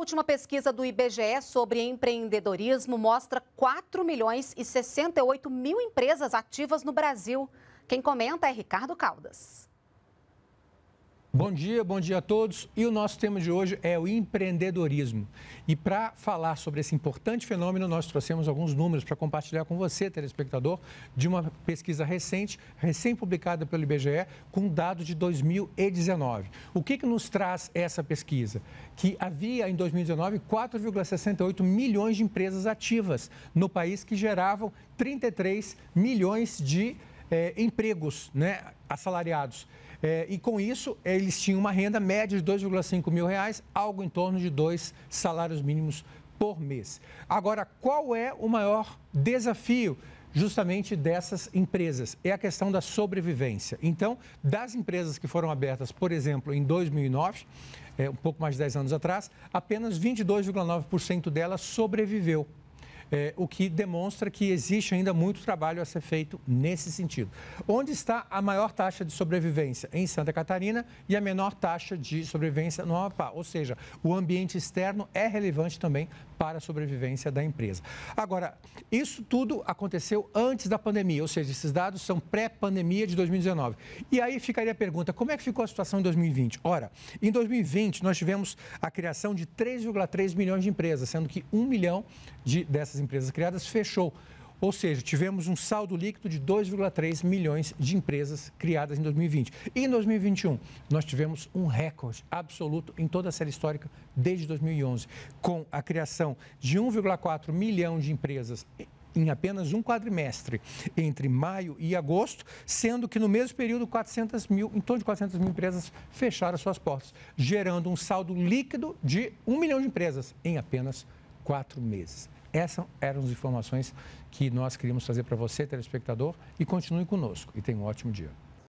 última pesquisa do IBGE sobre empreendedorismo mostra 4 milhões e 68 mil empresas ativas no Brasil. Quem comenta é Ricardo Caldas. Bom dia, bom dia a todos. E o nosso tema de hoje é o empreendedorismo. E para falar sobre esse importante fenômeno, nós trouxemos alguns números para compartilhar com você, telespectador, de uma pesquisa recente, recém-publicada pelo IBGE, com dados de 2019. O que, que nos traz essa pesquisa? Que havia em 2019 4,68 milhões de empresas ativas no país que geravam 33 milhões de é, empregos né, assalariados. É, e com isso, eles tinham uma renda média de 2,5 mil reais, algo em torno de dois salários mínimos por mês. Agora, qual é o maior desafio justamente dessas empresas? É a questão da sobrevivência. Então, das empresas que foram abertas, por exemplo, em 2009, é, um pouco mais de 10 anos atrás, apenas 22,9% delas sobreviveu é, o que demonstra que existe ainda muito trabalho a ser feito nesse sentido. Onde está a maior taxa de sobrevivência? Em Santa Catarina e a menor taxa de sobrevivência no Amapá. Ou seja, o ambiente externo é relevante também para a sobrevivência da empresa. Agora, isso tudo aconteceu antes da pandemia, ou seja, esses dados são pré-pandemia de 2019. E aí ficaria a pergunta: como é que ficou a situação em 2020? Ora, em 2020 nós tivemos a criação de 3,3 milhões de empresas, sendo que 1 milhão de, dessas empresas criadas fechou. Ou seja, tivemos um saldo líquido de 2,3 milhões de empresas criadas em 2020. E em 2021, nós tivemos um recorde absoluto em toda a série histórica desde 2011, com a criação de 1,4 milhão de empresas em apenas um quadrimestre, entre maio e agosto, sendo que no mesmo período 400 mil, em torno de 400 mil empresas fecharam suas portas, gerando um saldo líquido de 1 milhão de empresas em apenas quatro meses. Essas eram as informações que nós queríamos trazer para você, telespectador, e continue conosco. E tenha um ótimo dia.